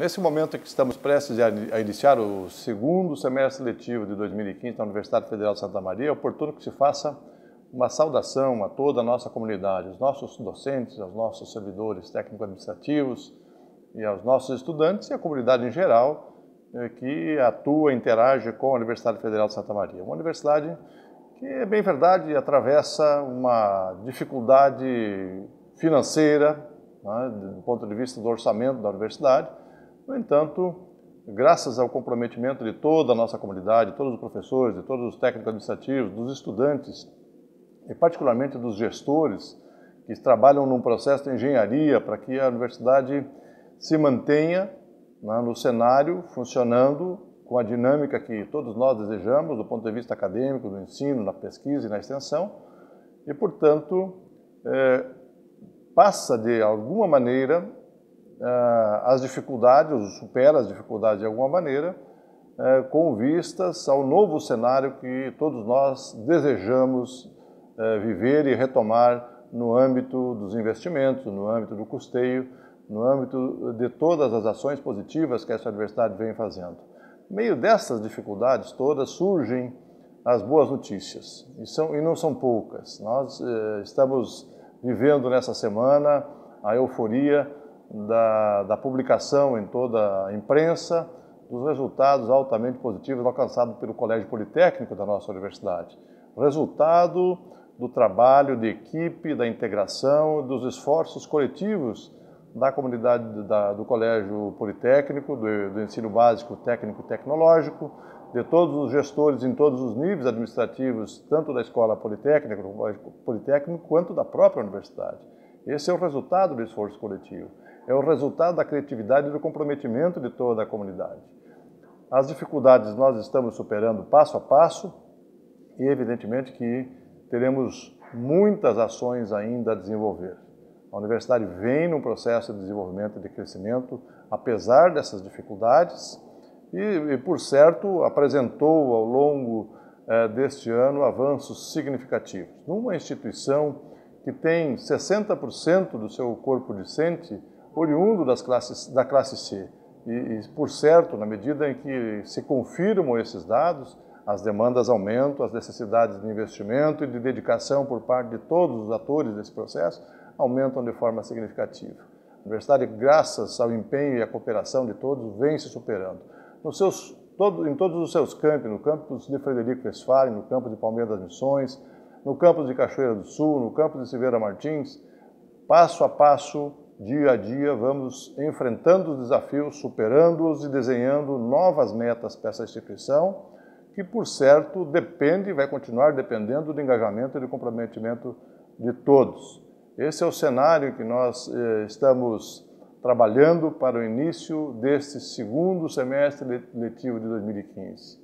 Nesse momento que estamos prestes a iniciar o segundo semestre letivo de 2015 na Universidade Federal de Santa Maria, é oportuno que se faça uma saudação a toda a nossa comunidade, aos nossos docentes, aos nossos servidores técnico-administrativos e aos nossos estudantes e à comunidade em geral eh, que atua, interage com a Universidade Federal de Santa Maria. Uma universidade que, é bem verdade, atravessa uma dificuldade financeira, né, do ponto de vista do orçamento da universidade, no entanto, graças ao comprometimento de toda a nossa comunidade, de todos os professores, de todos os técnicos administrativos, dos estudantes e particularmente dos gestores que trabalham num processo de engenharia para que a universidade se mantenha né, no cenário funcionando com a dinâmica que todos nós desejamos do ponto de vista acadêmico, do ensino, na pesquisa e na extensão, e portanto é, passa de alguma maneira ah, as dificuldades, supera as dificuldades de alguma maneira, eh, com vistas ao novo cenário que todos nós desejamos eh, viver e retomar no âmbito dos investimentos, no âmbito do custeio, no âmbito de todas as ações positivas que essa universidade vem fazendo. No meio dessas dificuldades todas surgem as boas notícias, e, são, e não são poucas. Nós eh, estamos vivendo nessa semana a euforia da, da publicação em toda a imprensa dos resultados altamente positivos alcançados pelo Colégio Politécnico da nossa universidade. Resultado do trabalho de equipe, da integração, dos esforços coletivos da comunidade da, do Colégio Politécnico, do, do ensino básico técnico-tecnológico, de todos os gestores em todos os níveis administrativos, tanto da Escola Politécnica, Politécnico, quanto da própria universidade. Esse é o resultado do esforço coletivo é o resultado da criatividade e do comprometimento de toda a comunidade. As dificuldades nós estamos superando passo a passo e, evidentemente, que teremos muitas ações ainda a desenvolver. A universidade vem num processo de desenvolvimento e de crescimento, apesar dessas dificuldades, e, e por certo, apresentou ao longo eh, deste ano avanços significativos. Numa instituição que tem 60% do seu corpo discente oriundo das classes, da classe C. E, e, por certo, na medida em que se confirmam esses dados, as demandas aumentam, as necessidades de investimento e de dedicação por parte de todos os atores desse processo aumentam de forma significativa. A universidade, graças ao empenho e à cooperação de todos, vem se superando. Nos seus, todo, em todos os seus campos, no campus de Frederico Westphalen, no campo de Palmeiras das Missões, no campus de Cachoeira do Sul, no campus de Silveira Martins, passo a passo dia a dia, vamos enfrentando os desafios, superando-os e desenhando novas metas para essa instituição, que, por certo, depende e vai continuar dependendo do engajamento e do comprometimento de todos. Esse é o cenário que nós eh, estamos trabalhando para o início deste segundo semestre letivo de 2015.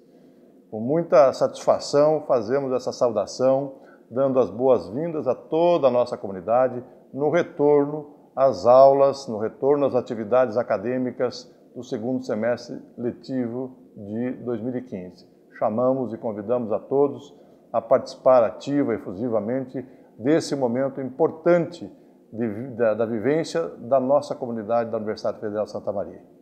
Com muita satisfação, fazemos essa saudação, dando as boas-vindas a toda a nossa comunidade no retorno às aulas, no retorno às atividades acadêmicas do segundo semestre letivo de 2015. Chamamos e convidamos a todos a participar ativa e efusivamente desse momento importante de, da, da vivência da nossa comunidade da Universidade Federal Santa Maria.